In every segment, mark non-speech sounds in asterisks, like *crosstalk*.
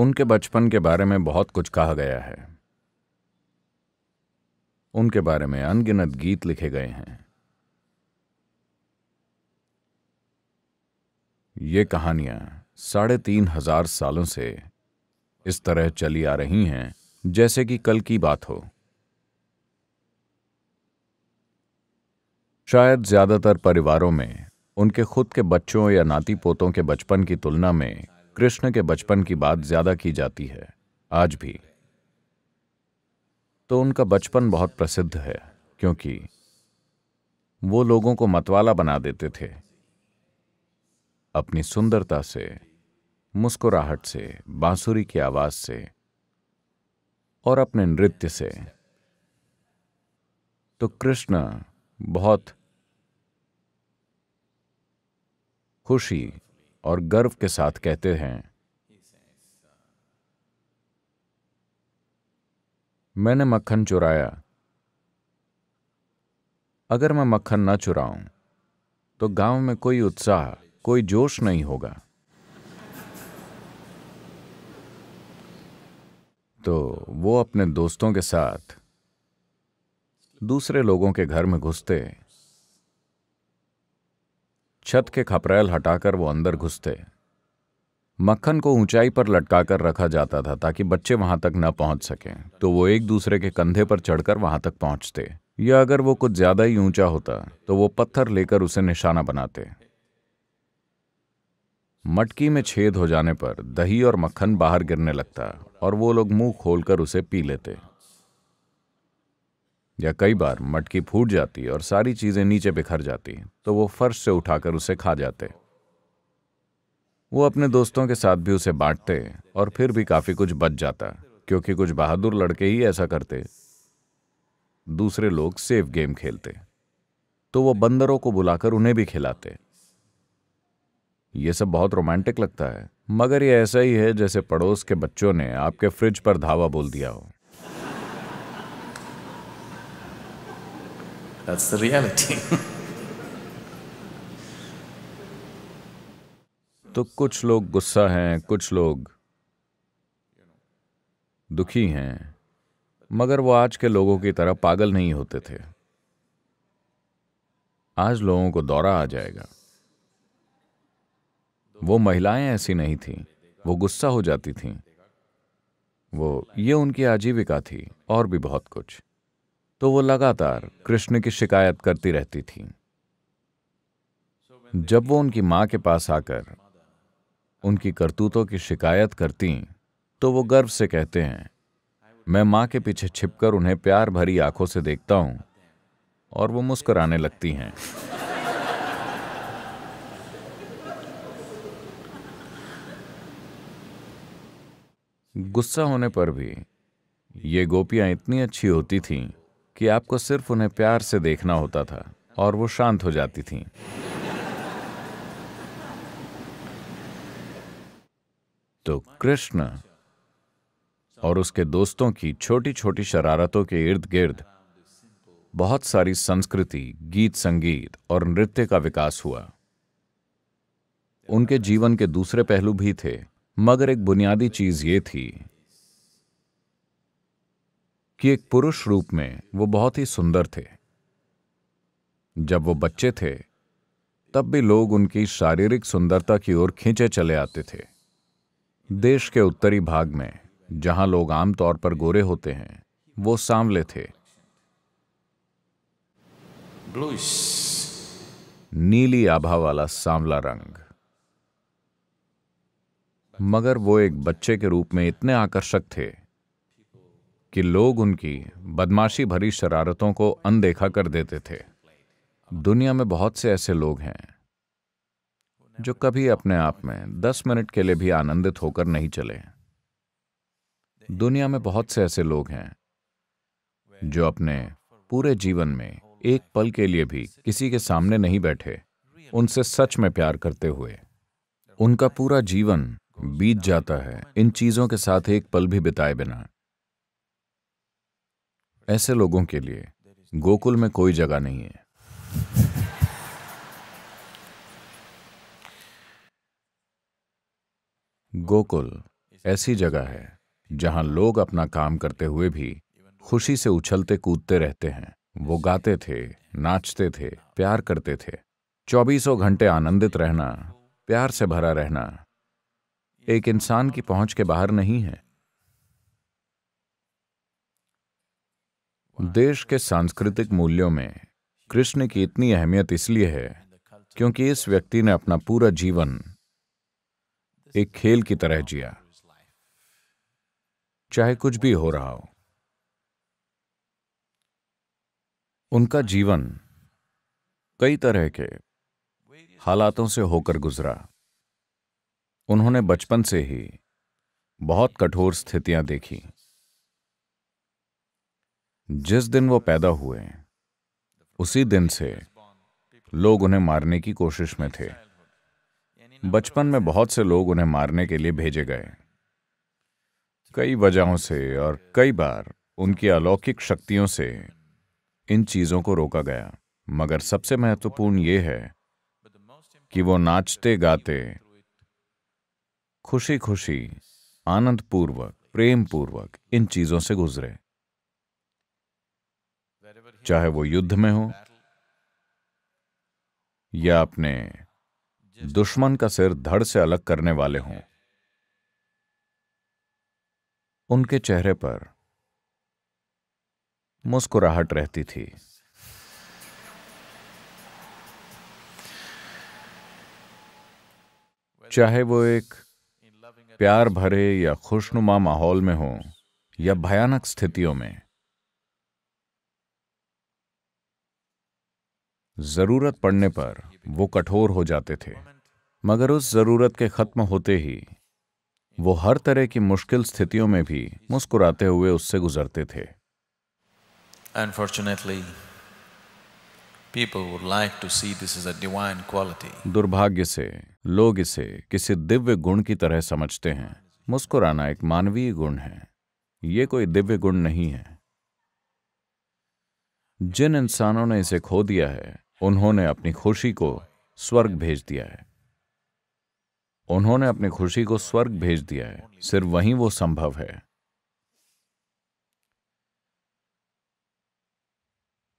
उनके बचपन के बारे में बहुत कुछ कहा गया है उनके बारे में अनगिनत गीत लिखे गए हैं ये कहानियां साढ़े तीन हजार सालों से इस तरह चली आ रही हैं जैसे कि कल की बात हो शायद ज्यादातर परिवारों में उनके खुद के बच्चों या नाती पोतों के बचपन की तुलना में कृष्ण के बचपन की बात ज्यादा की जाती है आज भी तो उनका बचपन बहुत प्रसिद्ध है क्योंकि वो लोगों को मतवाला बना देते थे अपनी सुंदरता से मुस्कुराहट से बांसुरी की आवाज से और अपने नृत्य से तो कृष्ण बहुत खुशी और गर्व के साथ कहते हैं मैंने मक्खन चुराया अगर मैं मक्खन ना चुराऊं तो गांव में कोई उत्साह कोई जोश नहीं होगा तो वो अपने दोस्तों के साथ दूसरे लोगों के घर में घुसते छत के खपरेल हटाकर वो अंदर घुसते मक्खन को ऊंचाई पर लटकाकर रखा जाता था ताकि बच्चे वहां तक न पहुंच सकें तो वो एक दूसरे के कंधे पर चढ़कर वहां तक पहुंचते या अगर वो कुछ ज्यादा ही ऊंचा होता तो वो पत्थर लेकर उसे निशाना बनाते मटकी में छेद हो जाने पर दही और मक्खन बाहर गिरने लगता और वो लोग मुंह खोलकर उसे पी लेते या कई बार मटकी फूट जाती और सारी चीज़ें नीचे बिखर जाती तो वो फर्श से उठाकर उसे खा जाते वो अपने दोस्तों के साथ भी उसे बांटते और फिर भी काफ़ी कुछ बच जाता क्योंकि कुछ बहादुर लड़के ही ऐसा करते दूसरे लोग सेफ गेम खेलते तो वो बंदरों को बुलाकर उन्हें भी खिलाते ये सब बहुत रोमांटिक लगता है मगर ये ऐसा ही है जैसे पड़ोस के बच्चों ने आपके फ्रिज पर धावा बोल दिया हो That's the reality. *laughs* तो कुछ लोग गुस्सा हैं कुछ लोग दुखी हैं मगर वो आज के लोगों की तरह पागल नहीं होते थे आज लोगों को दौरा आ जाएगा वो महिलाएं ऐसी नहीं थी वो गुस्सा हो जाती थीं, वो ये उनकी आजीविका थी और भी बहुत कुछ तो वो लगातार कृष्ण की शिकायत करती रहती थी जब वो उनकी मां के पास आकर उनकी करतूतों की शिकायत करती तो वो गर्व से कहते हैं मैं मां के पीछे छिपकर उन्हें प्यार भरी आंखों से देखता हूं और वो मुस्कराने लगती हैं गुस्सा होने पर भी ये गोपियां इतनी अच्छी होती थीं कि आपको सिर्फ उन्हें प्यार से देखना होता था और वो शांत हो जाती थीं। तो कृष्ण और उसके दोस्तों की छोटी छोटी शरारतों के इर्द गिर्द बहुत सारी संस्कृति गीत संगीत और नृत्य का विकास हुआ उनके जीवन के दूसरे पहलू भी थे मगर एक बुनियादी चीज ये थी कि एक पुरुष रूप में वो बहुत ही सुंदर थे जब वो बच्चे थे तब भी लोग उनकी शारीरिक सुंदरता की ओर खींचे चले आते थे देश के उत्तरी भाग में जहां लोग आमतौर पर गोरे होते हैं वो सांवले थे नीली आभा वाला सांवला रंग मगर वो एक बच्चे के रूप में इतने आकर्षक थे कि लोग उनकी बदमाशी भरी शरारतों को अनदेखा कर देते थे दुनिया में बहुत से ऐसे लोग हैं जो कभी अपने आप में दस मिनट के लिए भी आनंदित होकर नहीं चले दुनिया में बहुत से ऐसे लोग हैं जो अपने पूरे जीवन में एक पल के लिए भी किसी के सामने नहीं बैठे उनसे सच में प्यार करते हुए उनका पूरा जीवन बीत जाता है इन चीजों के साथ एक पल भी बिताए बिना ऐसे लोगों के लिए गोकुल में कोई जगह नहीं है गोकुल ऐसी जगह है जहां लोग अपना काम करते हुए भी खुशी से उछलते कूदते रहते हैं वो गाते थे नाचते थे प्यार करते थे चौबीसों घंटे आनंदित रहना प्यार से भरा रहना एक इंसान की पहुंच के बाहर नहीं है देश के सांस्कृतिक मूल्यों में कृष्ण की इतनी अहमियत इसलिए है क्योंकि इस व्यक्ति ने अपना पूरा जीवन एक खेल की तरह जिया चाहे कुछ भी हो रहा हो उनका जीवन कई तरह के हालातों से होकर गुजरा उन्होंने बचपन से ही बहुत कठोर स्थितियां देखी जिस दिन वो पैदा हुए उसी दिन से लोग उन्हें मारने की कोशिश में थे बचपन में बहुत से लोग उन्हें मारने के लिए भेजे गए कई वजहों से और कई बार उनकी अलौकिक शक्तियों से इन चीजों को रोका गया मगर सबसे महत्वपूर्ण ये है कि वो नाचते गाते खुशी खुशी आनंद पूर्वक प्रेम पूर्वक इन चीजों से गुजरे चाहे वो युद्ध में हो या अपने दुश्मन का सिर धड़ से अलग करने वाले हों उनके चेहरे पर मुस्कुराहट रहती थी चाहे वो एक प्यार भरे या खुशनुमा माहौल में हो या भयानक स्थितियों में ज़रूरत पड़ने पर वो कठोर हो जाते थे मगर उस ज़रूरत के ख़त्म होते ही वो हर तरह की मुश्किल स्थितियों में भी मुस्कुराते हुए उससे गुजरते थे दुर्भाग्य से लोग इसे किसी दिव्य गुण की तरह समझते हैं मुस्कुराना एक मानवीय गुण है ये कोई दिव्य गुण नहीं है जिन इंसानों ने इसे खो दिया है उन्होंने अपनी खुशी को स्वर्ग भेज दिया है उन्होंने अपनी खुशी को स्वर्ग भेज दिया है सिर्फ वहीं वो संभव है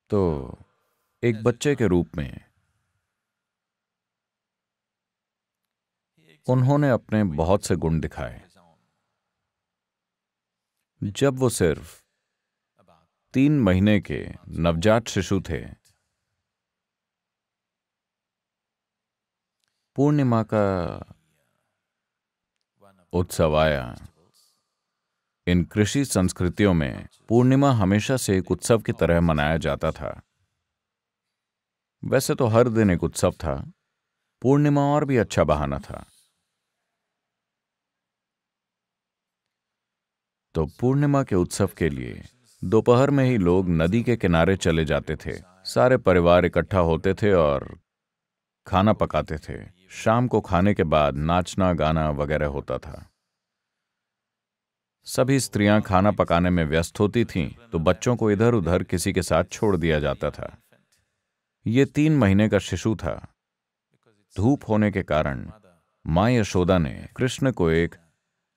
तो एक बच्चे के रूप में उन्होंने अपने बहुत से गुण दिखाए जब वो सिर्फ तीन महीने के नवजात शिशु थे पूर्णिमा का उत्सव आया इन कृषि संस्कृतियों में पूर्णिमा हमेशा से एक उत्सव की तरह मनाया जाता था वैसे तो हर दिन एक उत्सव था पूर्णिमा और भी अच्छा बहाना था तो पूर्णिमा के उत्सव के लिए दोपहर में ही लोग नदी के किनारे चले जाते थे सारे परिवार इकट्ठा होते थे और खाना पकाते थे शाम को खाने के बाद नाचना गाना वगैरह होता था सभी स्त्रियां खाना पकाने में व्यस्त होती थीं, तो बच्चों को इधर उधर किसी के साथ छोड़ दिया जाता था ये तीन महीने का शिशु था धूप होने के कारण माँ यशोदा ने कृष्ण को एक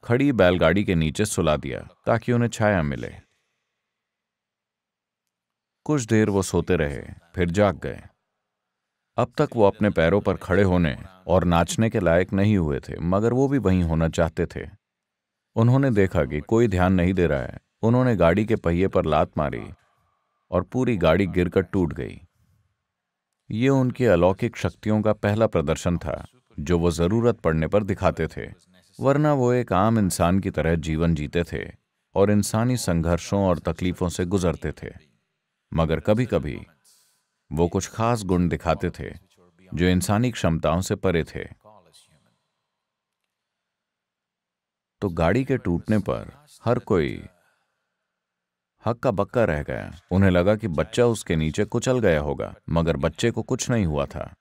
खड़ी बैलगाड़ी के नीचे सुला दिया ताकि उन्हें छाया मिले कुछ देर वो सोते रहे फिर जाग गए अब तक वो अपने पैरों पर खड़े होने और नाचने के लायक नहीं हुए थे मगर वो भी वहीं होना चाहते थे उन्होंने देखा कि कोई ध्यान नहीं दे रहा है उन्होंने गाड़ी के पहिए पर लात मारी और पूरी गाड़ी गिरकर टूट गई ये उनकी अलौकिक शक्तियों का पहला प्रदर्शन था जो वो जरूरत पड़ने पर दिखाते थे वरना वो एक आम इंसान की तरह जीवन जीते थे और इंसानी संघर्षों और तकलीफों से गुजरते थे मगर कभी कभी वो कुछ खास गुण दिखाते थे जो इंसानी क्षमताओं से परे थे तो गाड़ी के टूटने पर हर कोई हक्का बक्का रह गया उन्हें लगा कि बच्चा उसके नीचे कुचल गया होगा मगर बच्चे को कुछ नहीं हुआ था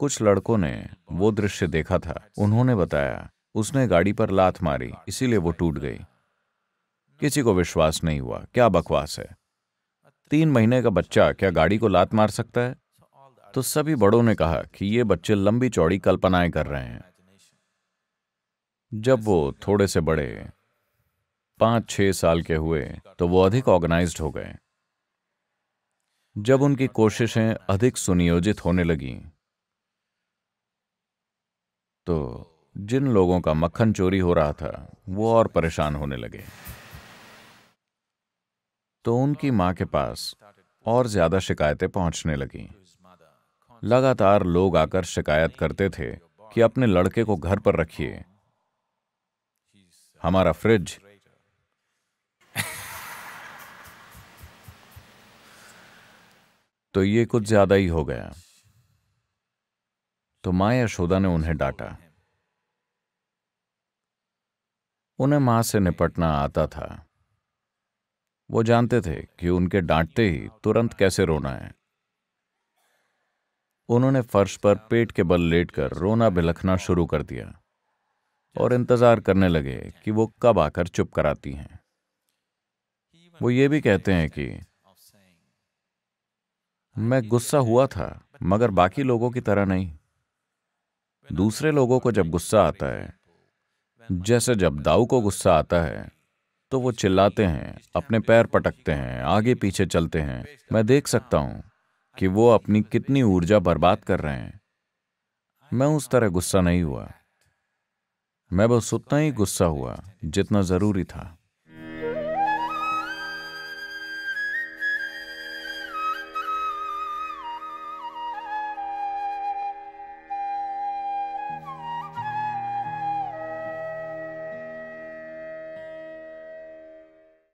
कुछ लड़कों ने वो दृश्य देखा था उन्होंने बताया उसने गाड़ी पर लात मारी इसीलिए वो टूट गई किसी को विश्वास नहीं हुआ क्या बकवास है तीन महीने का बच्चा क्या गाड़ी को लात मार सकता है तो सभी बड़ों ने कहा कि ये बच्चे लंबी चौड़ी कल्पनाएं कर रहे हैं जब वो थोड़े से बड़े पांच छह साल के हुए तो वो अधिक ऑर्गेनाइज्ड हो गए जब उनकी कोशिशें अधिक सुनियोजित होने लगी तो जिन लोगों का मक्खन चोरी हो रहा था वो और परेशान होने लगे तो उनकी माँ के पास और ज़्यादा शिकायतें पहुंचने लगीं लगातार लोग आकर शिकायत करते थे कि अपने लड़के को घर पर रखिए हमारा फ्रिज तो ये कुछ ज्यादा ही हो गया तो माँ यशोदा ने उन्हें डांटा उन्हें मां से निपटना आता था वो जानते थे कि उनके डांटते ही तुरंत कैसे रोना है उन्होंने फर्श पर पेट के बल लेटकर रोना बिलखना शुरू कर दिया और इंतजार करने लगे कि वो कब आकर चुप कराती हैं वो ये भी कहते हैं कि मैं गुस्सा हुआ था मगर बाकी लोगों की तरह नहीं दूसरे लोगों को जब गुस्सा आता है जैसे जब दाऊ को गुस्सा आता है तो वो चिल्लाते हैं अपने पैर पटकते हैं आगे पीछे चलते हैं मैं देख सकता हूं कि वो अपनी कितनी ऊर्जा बर्बाद कर रहे हैं मैं उस तरह गुस्सा नहीं हुआ मैं बस उतना ही गुस्सा हुआ जितना जरूरी था